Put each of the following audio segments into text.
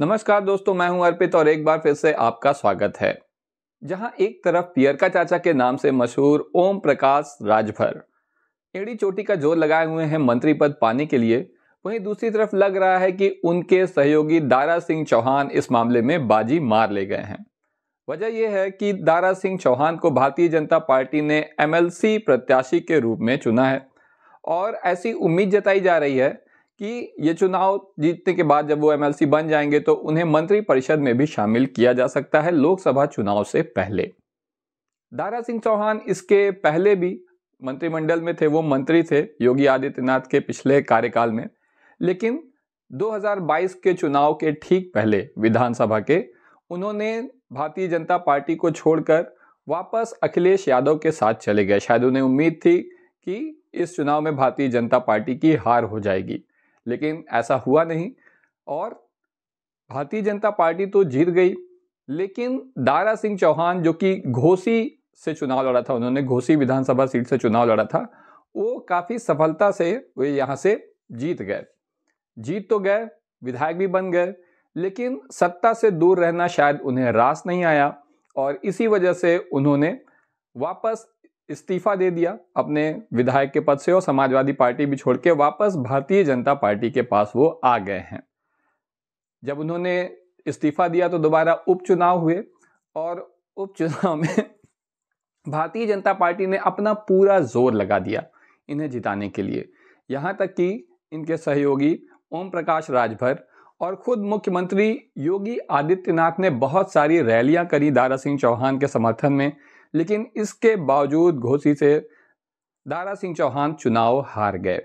नमस्कार दोस्तों मैं हूं अर्पित और एक बार फिर से आपका स्वागत है जहां एक तरफ पियर का चाचा के नाम से मशहूर ओम प्रकाश राजभर एड़ी चोटी का जोर लगाए हुए हैं मंत्री पद पाने के लिए वहीं दूसरी तरफ लग रहा है कि उनके सहयोगी दारा सिंह चौहान इस मामले में बाजी मार ले गए हैं वजह यह है कि दारा सिंह चौहान को भारतीय जनता पार्टी ने एमएलसी प्रत्याशी के रूप में चुना है और ऐसी उम्मीद जताई जा रही है कि ये चुनाव जीतने के बाद जब वो एमएलसी बन जाएंगे तो उन्हें मंत्री परिषद में भी शामिल किया जा सकता है लोकसभा चुनाव से पहले दारा सिंह चौहान इसके पहले भी मंत्रिमंडल में थे वो मंत्री थे योगी आदित्यनाथ के पिछले कार्यकाल में लेकिन 2022 के चुनाव के ठीक पहले विधानसभा के उन्होंने भारतीय जनता पार्टी को छोड़कर वापस अखिलेश यादव के साथ चले गए शायद उन्हें उम्मीद थी कि इस चुनाव में भारतीय जनता पार्टी की हार हो जाएगी लेकिन ऐसा हुआ नहीं और भारतीय जनता पार्टी तो जीत गई लेकिन दारा सिंह चौहान जो कि घोसी से चुनाव लड़ा था उन्होंने घोसी विधानसभा सीट से चुनाव लड़ा था वो काफ़ी सफलता से वे यहाँ से जीत गए जीत तो गए विधायक भी बन गए लेकिन सत्ता से दूर रहना शायद उन्हें रास नहीं आया और इसी वजह से उन्होंने वापस इस्तीफा दे दिया अपने विधायक के पद से और समाजवादी पार्टी भी छोड़ के वापस भारतीय जनता पार्टी के पास वो आ गए हैं जब उन्होंने इस्तीफा दिया तो दोबारा उपचुनाव हुए और उपचुनाव में भारतीय जनता पार्टी ने अपना पूरा जोर लगा दिया इन्हें जिताने के लिए यहाँ तक कि इनके सहयोगी ओम प्रकाश राजभर और खुद मुख्यमंत्री योगी आदित्यनाथ ने बहुत सारी रैलियां करी दारा सिंह चौहान के समर्थन में लेकिन इसके बावजूद घोसी से दारा सिंह चौहान चुनाव हार गए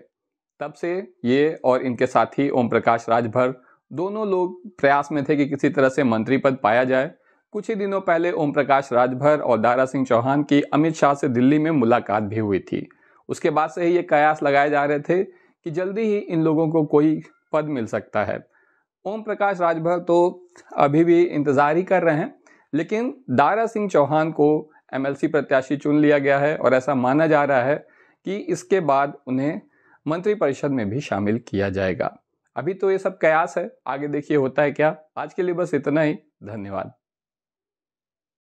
तब से ये और इनके साथी ओम प्रकाश राजभर दोनों लोग प्रयास में थे कि किसी तरह से मंत्री पद पाया जाए कुछ ही दिनों पहले ओम प्रकाश राजभर और दारा सिंह चौहान की अमित शाह से दिल्ली में मुलाकात भी हुई थी उसके बाद से ही ये कयास लगाए जा रहे थे कि जल्दी ही इन लोगों को कोई पद मिल सकता है ओम प्रकाश राजभर तो अभी भी इंतज़ार ही कर रहे हैं लेकिन दारा सिंह चौहान को एमएलसी प्रत्याशी चुन लिया गया है और ऐसा माना जा रहा है कि इसके बाद उन्हें मंत्रिपरिषद में भी शामिल किया जाएगा अभी तो ये सब कयास है आगे देखिए होता है क्या आज के लिए बस इतना ही धन्यवाद